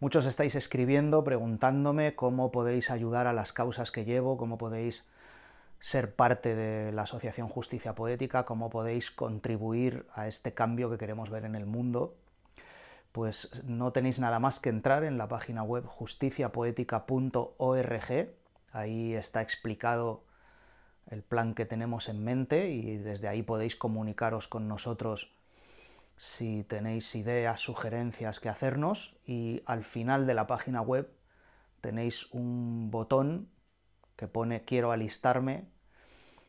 Muchos estáis escribiendo, preguntándome cómo podéis ayudar a las causas que llevo, cómo podéis ser parte de la Asociación Justicia Poética, cómo podéis contribuir a este cambio que queremos ver en el mundo, pues no tenéis nada más que entrar en la página web justiciapoética.org. Ahí está explicado el plan que tenemos en mente y desde ahí podéis comunicaros con nosotros si tenéis ideas, sugerencias que hacernos y al final de la página web tenéis un botón que pone quiero alistarme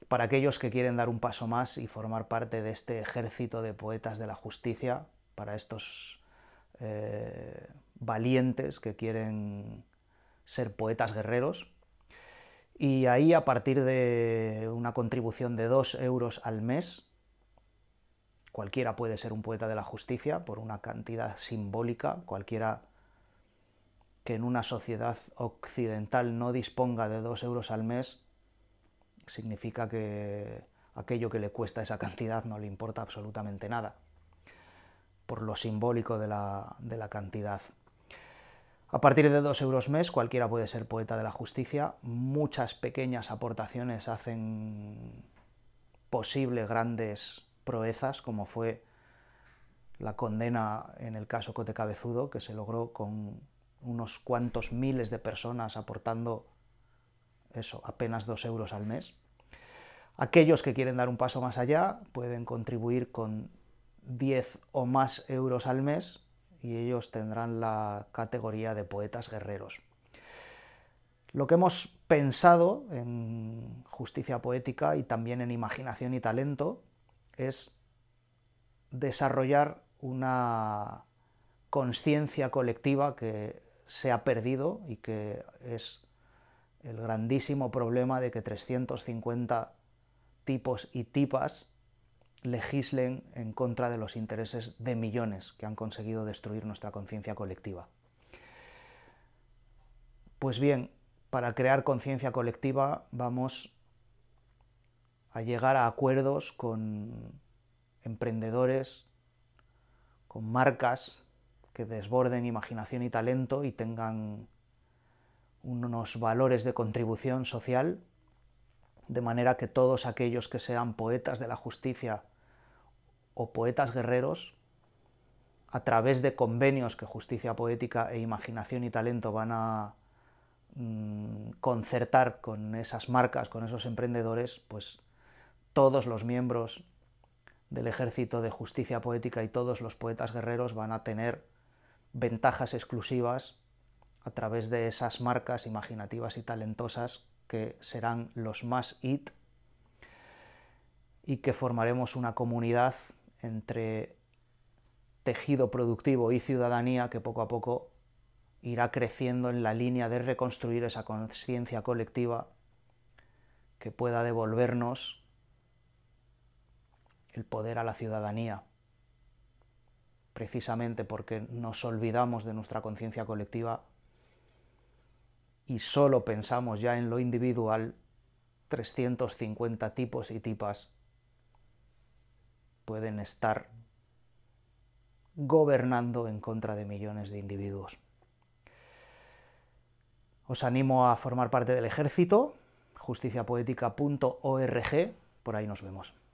para aquellos que quieren dar un paso más y formar parte de este ejército de poetas de la justicia, para estos eh, valientes que quieren ser poetas guerreros. Y ahí a partir de una contribución de dos euros al mes Cualquiera puede ser un poeta de la justicia por una cantidad simbólica, cualquiera que en una sociedad occidental no disponga de dos euros al mes, significa que aquello que le cuesta esa cantidad no le importa absolutamente nada, por lo simbólico de la, cantidad. A partir de dos euros mes, cualquiera puede ser poeta de la justicia. Muchas pequeñas aportaciones hacen posible grandes proezas como fue la condena en el caso Cote Cabezudo, que se logró con unos cuantos miles de personas aportando eso, apenas dos euros al mes. Aquellos que quieren dar un paso más allá pueden contribuir con 10 o más euros al mes y ellos tendrán la categoría de poetas guerreros. Lo que hemos pensado en justicia poética y también en imaginación y talento es desarrollar una conciencia colectiva que se ha perdido y que es el grandísimo problema de que 350 tipos y tipas legislen en contra de los intereses de millones que han conseguido destruir nuestra conciencia colectiva. Pues bien, para crear conciencia colectiva vamos a llegar a acuerdos con emprendedores, con marcas que desborden imaginación y talento y tengan unos valores de contribución social, de manera que todos aquellos que sean poetas de la justicia o poetas guerreros, a través de convenios que justicia poética e imaginación y talento van a mm, concertar con esas marcas, con esos emprendedores, pues todos los miembros del ejército de justicia poética y todos los poetas guerreros van a tener ventajas exclusivas a través de esas marcas imaginativas y talentosas que serán los más IT y que formaremos una comunidad entre tejido productivo y ciudadanía que poco a poco irá creciendo en la línea de reconstruir esa conciencia colectiva que pueda devolvernos el poder a la ciudadanía, precisamente porque nos olvidamos de nuestra conciencia colectiva y solo pensamos ya en lo individual 350 tipos y tipas pueden estar gobernando en contra de millones de individuos. Os animo a formar parte del ejército, justiciapoética.org, por ahí nos vemos.